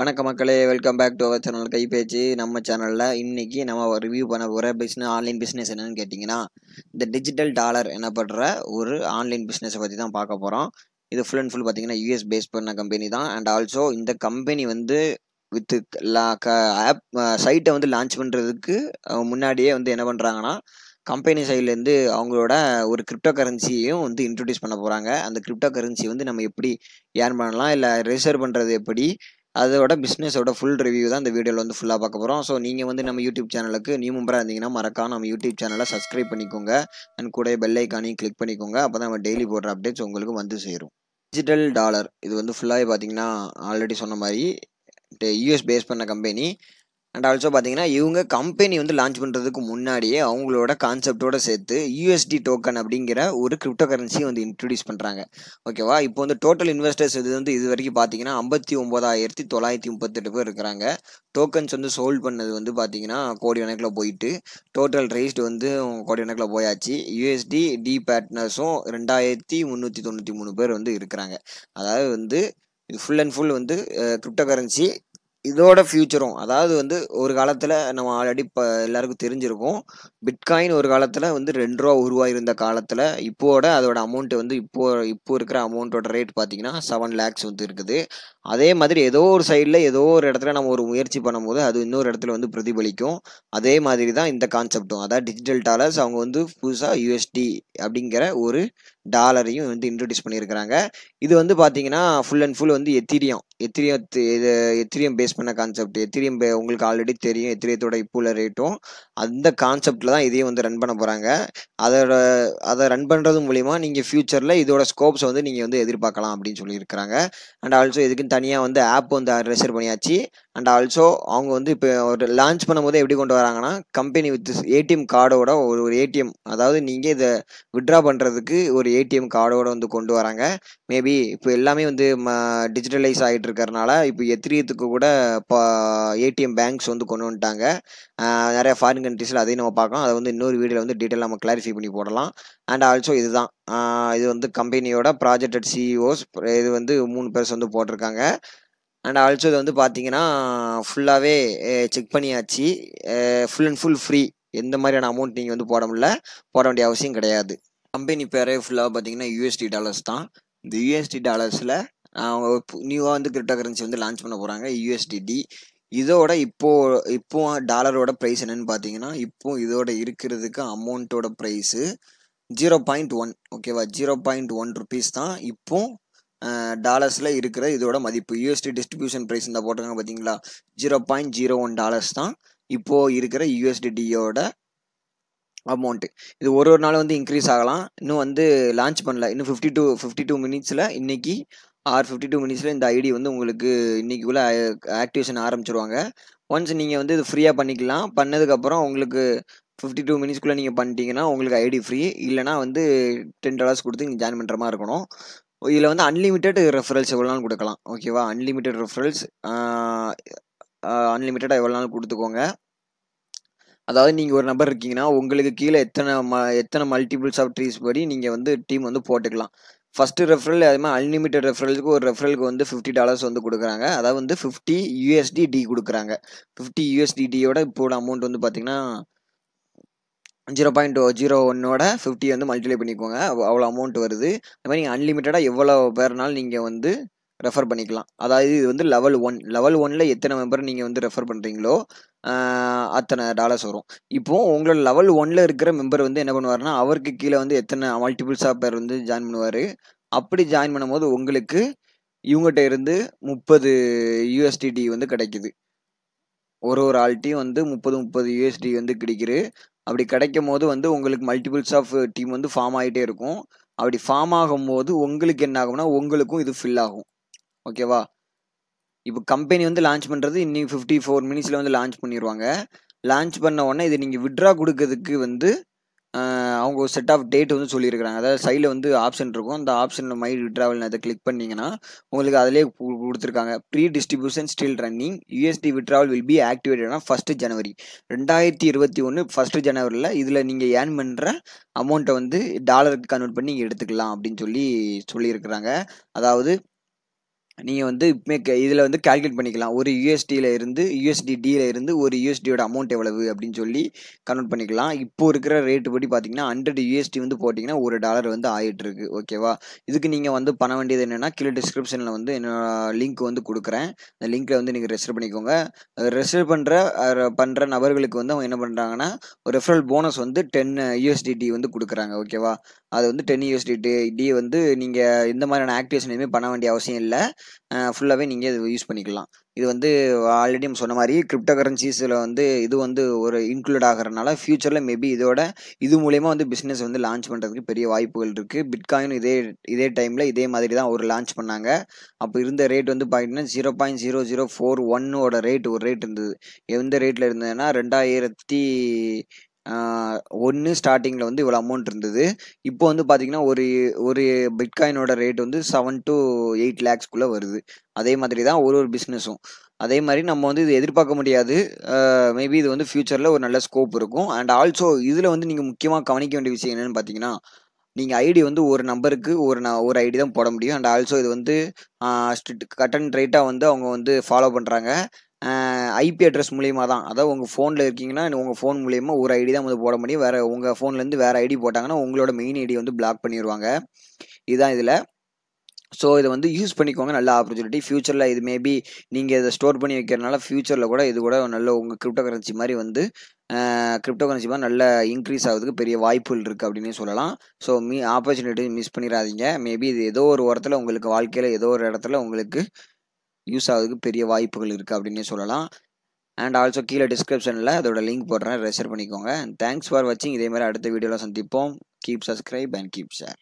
வணக்க மக்களே welcome back to our channel கைபேச்சு நம்ம சேனலில் இன்றைக்கி நம்ம ரிவ்யூ பண்ண போகிற பிஸ்னஸ் ஆன்லைன் பிஸ்னஸ் என்னென்னு கேட்டிங்கன்னா இந்த டிஜிட்டல் டாலர் எனப்படுற ஒரு ஆன்லைன் பிஸ்னஸை பற்றி தான் பார்க்க போகிறோம் இது ஃபுல் அண்ட் ஃபுல் பார்த்திங்கன்னா யூஎஸ் பேஸ் பண்ண கம்பெனி தான் அண்ட் ஆல்சோ இந்த கம்பெனி வந்து வித் லா க ஆப் சைட்டை வந்து லான்ச் பண்ணுறதுக்கு முன்னாடியே வந்து என்ன பண்ணுறாங்கன்னா கம்பெனி சைட்லேருந்து அவங்களோட ஒரு கிரிப்டோ கரன்சியையும் வந்து இன்ட்ரடியூஸ் பண்ண போகிறாங்க அந்த கிரிப்டோ கரன்சி வந்து நம்ம எப்படி ஏர்ன் பண்ணலாம் இல்லை ரிசர்வ் பண்ணுறது எப்படி அதோட பிஸ்னஸோட ஃபுல் ரிவ்யூ தான் இந்த வீடியோவில் வந்து ஃபுல்லாக பார்க்க போகிறோம் ஸோ நீங்கள் வந்து நம்ம யூடியூப் சேனலுக்கு நியூ மெம்பராக இருந்தீங்கன்னா மறக்காம நம்ம யூடியூப் சேனலை சப்ஸ்கிரைப் பண்ணிக்கோங்க அண்ட் கூட பெல்லைக்கானையும் கிளிக் பண்ணிக்கோங்க அப்போ தான் நம்ம டெய்லி போடுற அப்டேட்ஸ் உங்களுக்கு வந்து சேரும் டிஜிட்டல் டாலர் இது வந்து ஃபுல்லாகவே பார்த்தீங்கன்னா ஆல்ரெடி சொன்ன மாதிரி யூஎஸ் பேஸ் பண்ண கம்பெனி அண்ட் ஆல்சோ பார்த்தீங்கன்னா இவங்க கம்பெனி வந்து லான்ச் பண்ணுறதுக்கு முன்னாடியே அவங்களோட கான்செப்டோட சேர்த்து யூஎஸ்டி டோக்கன் அப்படிங்கிற ஒரு கிரிப்டோ கரன்சியை வந்து இன்ட்ரடியூஸ் பண்ணுறாங்க ஓகேவா இப்போ வந்து டோட்டல் இன்வெஸ்டர்ஸ் இது வந்து இது வரைக்கும் பார்த்தீங்கன்னா ஐம்பத்தி ஒம்பதாயிரத்தி தொள்ளாயிரத்தி முப்பத்தெட்டு பேர் இருக்கிறாங்க டோக்கன்ஸ் வந்து சோல்ட் பண்ணது வந்து பார்த்தீங்கன்னா கணக்கில் போயிட்டு டோட்டல் ரேஸ்டு வந்து கோடி கணக்கில் போயாச்சு யூஎஸ்டி டி பேட்னர்ஸும் ரெண்டாயிரத்தி முந்நூற்றி தொண்ணூற்றி மூணு பேர் வந்து இருக்கிறாங்க அதாவது வந்து ஃபுல் அண்ட் ஃபுல் வந்து கிரிப்டோ கரன்சி இதோட ஃப்யூச்சரும் அதாவது வந்து ஒரு காலத்தில் நம்ம ஆல்ரெடி இப்போ எல்லாருக்கும் தெரிஞ்சிருக்கும் பிட்காயின் ஒரு காலத்தில் வந்து ரெண்டு ரூபா ஒரு ரூபா இருந்த காலத்தில் இப்போட அதோட அமௌண்ட் வந்து இப்போ இப்போ இருக்கிற அமௌண்ட்டோட ரேட் பார்த்தீங்கன்னா செவன் லேக்ஸ் வந்து இருக்குது அதே மாதிரி ஏதோ ஒரு சைடில் ஏதோ ஒரு இடத்துல நம்ம ஒரு முயற்சி பண்ணும்போது அது இன்னொரு இடத்துல வந்து பிரதிபலிக்கும் அதே மாதிரி தான் இந்த கான்செப்டும் அதாவது டிஜிட்டல் டாலர்ஸ் அவங்க வந்து புதுசாக யூஎஸ்டி அப்படிங்கிற ஒரு டாலரையும் வந்து இன்ட்ரடியூஸ் பண்ணியிருக்கிறாங்க இது வந்து பார்த்தீங்கன்னா ஃபுல் அண்ட் ஃபுல் வந்து எத்திரியம் எத்திரியம் இது எத்திரியம் பேஸ் பண்ண கான்செப்ட் எத்திரியம் உங்களுக்கு ஆல்ரெடி தெரியும் எத்திரியத்தோட இப்போ உள்ள ரேட்டும் அந்த கான்செப்டில் தான் இதையும் வந்து ரன் பண்ண போகிறாங்க அதோட அதை ரன் பண்ணுறது மூலிமா நீங்கள் ஃப்யூச்சரில் இதோட ஸ்கோப்ஸ் வந்து நீங்கள் வந்து எதிர்பார்க்கலாம் அப்படின்னு சொல்லியிருக்கிறாங்க அண்ட் ஆல்சோ இதுக்கு தனியாக வந்து ஆப் வந்து ரெஜிஸ்டர் பண்ணியாச்சு அண்ட் ஆல்சோ அவங்க வந்து இப்போ ஒரு லான்ச் பண்ணும்போது எப்படி கொண்டு வராங்கன்னா கம்பெனி வித் ஏடிஎம் கார்டோட ஒரு ஒரு ஏடிஎம் அதாவது நீங்கள் இதை விட்ரா பண்ணுறதுக்கு ஒரு ஏடிஎம் கார்டோட வந்து கொண்டு வராங்க மேபி இப்போ எல்லாமே வந்து ம டிஜிட்டலைஸ் ஆகிட்டு இருக்கிறனால இப்போ எத்திரியத்துக்கு கூட இப்போ ஏடிஎம் பேங்க்ஸ் வந்து கொண்டு வந்துட்டாங்க நிறையா ஃபாரின் கண்ட்ரீஸில் அதையும் நம்ம பார்க்கலாம் அதை வந்து இன்னொரு வீடியோவில் வந்து டீட்டெயில் நம்ம கிளாரிஃபை பண்ணி போடலாம் அண்ட் ஆல்சோ இதுதான் இது வந்து கம்பெனியோட ப்ராஜெக்ட் அட் சிஇஓஸ் இது வந்து மூணு பேர்ஸ் வந்து போட்டிருக்காங்க அண்ட் ஆல்சோ இது வந்து பார்த்தீங்கன்னா ஃபுல்லாகவே செக் பண்ணியாச்சு ஃபுல் அண்ட் ஃபுல் ஃப்ரீ எந்த மாதிரியான அமௌண்ட் நீங்கள் வந்து போட முடியல போட வேண்டிய அவசியம் கிடையாது கம்பெனி பேரே ஃபுல்லாக பார்த்தீங்கன்னா யூஎஸ்டி டாலர்ஸ் தான் இந்த யூஎஸ்டி டாலர்ஸில் அவங்க நியூவாக வந்து கிரிப்டோ கரன்சி வந்து லான்ச் பண்ண போகிறாங்க யூஎஸ்டிடி இதோட இப்போ இப்போ டாலரோட ப்ரைஸ் என்னென்னு பார்த்தீங்கன்னா இப்போ இதோட இருக்கிறதுக்கு அமௌண்ட்டோட ப்ரைஸு ஜீரோ பாயிண்ட் ஒன் ஓகேவா ஜீரோ பாயிண்ட் ஒன் ருபீஸ் தான் இப்போ டாலர்ஸில் இருக்கிற இதோட மதிப்பு யூஎஸ்டி டிஸ்ட்ரிபியூஷன் ப்ரைஸ் இந்த போட்டிருக்காங்க பார்த்தீங்களா zero point zero one dollars தான் இப்போது இருக்கிற யூஎஸ்டிடியோட அமௌண்ட்டு இது ஒரு ஒரு நாள் வந்து இன்க்ரீஸ் ஆகலாம் இன்னும் வந்து லான்ச் பண்ணல இன்னும் ஃபிஃப்டி டூ ஃபிஃப்டி டூ மினிட்ஸில் இன்றைக்கி ஆர் ஃபிஃப்டி டூ மினிட்ஸில் இந்த ஐடி வந்து உங்களுக்கு இன்றைக்குள்ளே ஆக்டிவேஷன் ஆரம்பிச்சிருவாங்க ஒன்ஸ் நீங்கள் வந்து இது ஃப்ரீயாக பண்ணிக்கலாம் பண்ணதுக்கப்புறம் உங்களுக்கு ஃபிஃப்டி டூ மினிட்ஸ்க்குள்ளே நீங்கள் பண்ணிட்டீங்கன்னா உங்களுக்கு ஐடி ஃப்ரீ இல்லைனா வந்து டென் டாலர்ஸ் கொடுத்து நீங்கள் ஜாயின் பண்ணுற மாதிரி இருக்கணும் இதில் வந்து அன்லிமிட்டெட் ரெஃபரல்ஸ் எவ்வளோ நாள் கொடுக்கலாம் ஓகேவா அன்லிமிட்டெட் ரெஃபரல்ஸ் அன்லிமிட்டடாக எவ்வளோ நாள் கொடுத்துக்கோங்க அதாவது நீங்கள் ஒரு நபர் இருக்கீங்கன்னா உங்களுக்கு கீழே எத்தனை ம எத்தனை மல்டிபிள்ஸ் ஆஃப் ட்ரீஸ் படி நீங்கள் வந்து டீம் வந்து போட்டுக்கலாம் ஃபஸ்ட்டு ரெஃபரல் அதே மாதிரி அன்லிமிட்டட் ரெஃபரலுக்கு ஒரு ரெஃபரலுக்கு வந்து ஃபிஃப்டி டாலர்ஸ் வந்து கொடுக்குறாங்க அதாவது வந்து ஃபிஃப்டி யூஎஸ்டி டி கொடுக்குறாங்க ஃபிஃப்டி யூஎஸ்டி டியோட இப்போ அமௌண்ட் வந்து பார்த்தீங்கன்னா ஜீரோ பாயிண்ட் ஜீரோ ஒன்னோட ஃபிஃப்டி வந்து மல்டிப்ளை பண்ணிக்கோங்க அவ்வளோ அமௌண்ட் வருது அது மாதிரி நீங்கள் அன்லிமிட்டடாக எவ்வளோ பேர்னாலும் நீங்கள் வந்து ரெஃபர் பண்ணிக்கலாம் அதாவது இது வந்து லெவல் ஒன் லெவல் ஒனில் எத்தனை மெம்பர் நீங்கள் வந்து ரெஃபர் பண்ணுறீங்களோ அத்தனை டாலர்ஸ் வரும் இப்போது உங்களோட லெவல் ஒனில் இருக்கிற மெம்பர் வந்து என்ன பண்ணுவார்னா அவருக்கு கீழே வந்து எத்தனை மல்டிபிள்ஸாக பேர் வந்து ஜாயின் பண்ணுவார் அப்படி ஜாயின் பண்ணும்போது உங்களுக்கு இவங்ககிட்ட இருந்து முப்பது யூஎஸ்டிடி வந்து கிடைக்குது ஒரு ஒரு ஆள்கிட்டையும் வந்து முப்பது முப்பது யூஎஸ்டி வந்து கிடைக்குது அப்படி கிடைக்கும் போது வந்து உங்களுக்கு மல்டிபிள்ஸ் ஆஃப் டீம் வந்து ஃபார்ம் ஆகிட்டே இருக்கும் அப்படி ஃபார்ம் ஆகும்போது உங்களுக்கு என்ன ஆகும்னா உங்களுக்கும் இது ஃபில் ஆகும் ஓகேவா இப்போ கம்பெனி வந்து லான்ச் பண்ணுறது இன்னைக்கு ஃபிஃப்டி ஃபோர் மினிட்ஸில் வந்து லான்ச் பண்ணிடுவாங்க லான்ச் பண்ண உடனே இது நீங்கள் விட்ரா கொடுக்கறதுக்கு வந்து அவங்க ஒரு செட் ஆஃப் டேட் வந்து சொல்லியிருக்கிறாங்க அதாவது சைடில் வந்து ஆப்ஷன் இருக்கும் அந்த ஆப்ஷனில் மை ட்ராவல் அதை கிளிக் பண்ணிங்கன்னா உங்களுக்கு அதிலே கொடுத்துருக்காங்க pre distribution still running USD withdrawal will be ஆக்டிவேட்டட்னா ஃபஸ்ட்டு ஜனவரி ரெண்டாயிரத்தி இருபத்தி ஒன்று ஃபஸ்ட்டு ஜனவரியில் இதில் நீங்கள் ஏர்ன் பண்ணுற அமௌண்ட்டை வந்து டாலருக்கு கன்வெர்ட் பண்ணி எடுத்துக்கலாம் அப்படின்னு சொல்லி சொல்லியிருக்கிறாங்க அதாவது நீங்கள் வந்து இதில் வந்து கால்குலேட் பண்ணிக்கலாம் ஒரு யூஎஸ்டியில் இருந்து யூஎஸ்டி டியில் இருந்து ஒரு யூஎஸ்டியோட அமௌண்ட் எவ்வளவு அப்படின்னு சொல்லி கன்வெர்ட் பண்ணிக்கலாம் இப்போ இருக்கிற ரேட்டு படி பார்த்தீங்கன்னா ஹண்ட்ரட் யூஎஸ்டி வந்து போட்டிங்கன்னா ஒரு டாலர் வந்து ஆகிட்டுருக்கு ஓகேவா இதுக்கு நீங்கள் வந்து பண்ண வேண்டியது என்னென்னா கீழே டிஸ்கிரிப்ஷனில் வந்து என்னோட லிங்க் வந்து கொடுக்குறேன் அந்த லிங்க்கில் வந்து நீங்கள் ரெஜிஸ்டர் பண்ணிக்கோங்க ரெஜிஸ்டர் பண்ணுற பண்ணுற நபர்களுக்கு வந்து அவங்க என்ன பண்ணுறாங்கன்னா ஒரு ரெஃபரல் போனஸ் வந்து டென் யூஎஸ்டிடி வந்து கொடுக்குறாங்க ஓகேவா அது வந்து டென் யூஎஸ்டிடி டி வந்து நீங்கள் இந்த மாதிரியான ஆக்டிவேஷன் எதுவுமே பண்ண வேண்டிய அவசியம் இல்லை ஃபுல்லாகவே நீங்கள் இது யூஸ் பண்ணிக்கலாம் இது வந்து ஆல்ரெடி நம்ம சொன்ன மாதிரி கிரிப்டோ கரன்சிஸில் வந்து இது வந்து ஒரு இன்க்ளூட் ஆகிறதுனால ஃப்யூச்சரில் மேபி இதோட இது மூலயமா வந்து பிஸ்னஸ் வந்து லான்ச் பண்ணுறதுக்கு பெரிய வாய்ப்புகள் இருக்குது பிட்காயின் இதே இதே டைமில் இதே மாதிரி தான் ஒரு லான்ச் பண்ணாங்க அப்போ இருந்த ரேட் வந்து பார்த்தீங்கன்னா zero point zero zero four ஒன்னோட ரேட் ஒரு ரேட் இருந்தது எந்த ரேட்டில் இருந்ததுன்னா ரெண்டாயிரத்தி ஒன்று ஸ்டார்டிங்கில் வந்து இவ்வளோ அமௌண்ட் இருந்தது இப்போ வந்து பார்த்தீங்கன்னா ஒரு ஒரு பிட்காயினோட ரேட் வந்து செவன் டு எயிட் லேக்ஸ்க்குள்ளே வருது அதே மாதிரி தான் ஒரு ஒரு பிஸ்னஸும் அதே மாதிரி நம்ம வந்து இது எதிர்பார்க்க முடியாது மேபி இது வந்து ஃப்யூச்சரில் ஒரு நல்ல ஸ்கோப் இருக்கும் அண்ட் ஆல்சோ இதில் வந்து நீங்கள் முக்கியமாக கவனிக்க வேண்டிய விஷயம் என்னென்னு பார்த்தீங்கன்னா நீங்கள் ஐடி வந்து ஒரு நம்பருக்கு ஒரு நான் ஒரு ஐடி தான் போட முடியும் அண்ட் ஆல்சோ இது வந்து ஸ்ட்ரிக்ட் கட் அண்ட் ரைட்டாக வந்து அவங்க வந்து ஃபாலோ பண்ணுறாங்க ஐபி அட்ரஸ் மூலியமாக தான் அதாவது உங்கள் ஃபோனில் இருக்கீங்கன்னா உங்கள் ஃபோன் மூலியமாக ஒரு ஐடி தான் வந்து போட முடியும் வேறு உங்கள் ஃபோன்லேருந்து வேறு ஐடி போட்டாங்கன்னா உங்களோட மெயின் ஐடி வந்து பிளாக் பண்ணிடுவாங்க இதுதான் இதில் ஸோ இதை வந்து யூஸ் பண்ணிக்கோங்க நல்ல ஆப்பர்ச்சுனிட்டி ஃப்யூச்சரில் இது மேபி நீங்கள் இதை ஸ்டோர் பண்ணி வைக்கிறனால ஃப்யூச்சரில் கூட இது கூட நல்ல உங்கள் கிரிப்டோ கரன்சி மாதிரி வந்து கிரிப்டோ கரன்சி மாதிரி நல்ல இன்க்ரீஸ் ஆகுதுக்கு பெரிய வாய்ப்புகள் இருக்குது அப்படின்னு சொல்லலாம் ஸோ மீ ஆப்பர்ச்சுனிட்டி மிஸ் பண்ணிடாதீங்க மேபி இது ஏதோ ஒரு உரத்தில் உங்களுக்கு வாழ்க்கையில் ஏதோ ஒரு இடத்துல உங்களுக்கு யூஸ் ஆகிறதுக்கு பெரிய வாய்ப்புகள் இருக்குது அப்படின்னே சொல்லலாம் அண்ட் ஆல்சோ கீழே டிஸ்கிரிப்ஷனில் அதோட லிங்க் போடுறேன் ரெஜிஸ்டர் பண்ணிக்கோங்க அண்ட் தேங்க்ஸ் ஃபார் வாட்சிங் இதே மாதிரி அடுத்த வீடியோவில் சந்திப்போம் keep subscribe and keep share